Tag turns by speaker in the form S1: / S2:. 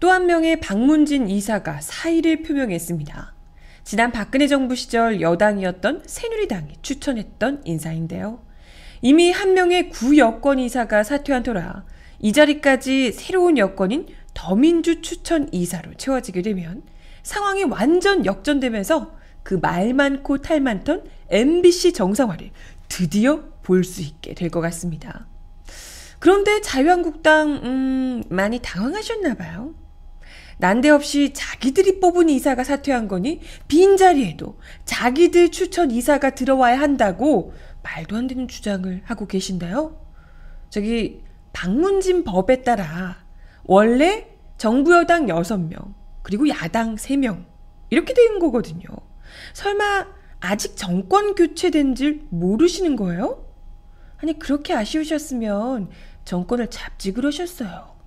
S1: 또 한 명의 박문진 이사가 사의를 표명했습니다. 지난 박근혜 정부 시절 여당이었던 새누리당이 추천했던 인사인데요. 이미 한 명의 구 여권 이사가 사퇴한 터라 이 자리까지 새로운 여권인 더민주 추천 이사로 채워지게 되면 상황이 완전 역전되면서 그 말 많고 탈 많던 MBC 정상화를 드디어 볼 수 있게 될 것 같습니다. 그런데 자유한국당 음 많이 당황하셨나 봐요. 난데없이 자기들이 뽑은 이사가 사퇴한 거니 빈자리에도 자기들 추천 이사가 들어와야 한다고 말도 안 되는 주장을 하고 계신데요. 저기 방문진 법에 따라 원래 정부 여당 6명 그리고 야당 3명 이렇게 된 거거든요. 설마 아직 정권 교체된 줄 모르시는 거예요? 아니 그렇게 아쉬우셨으면 정권을 잡지 그러셨어요.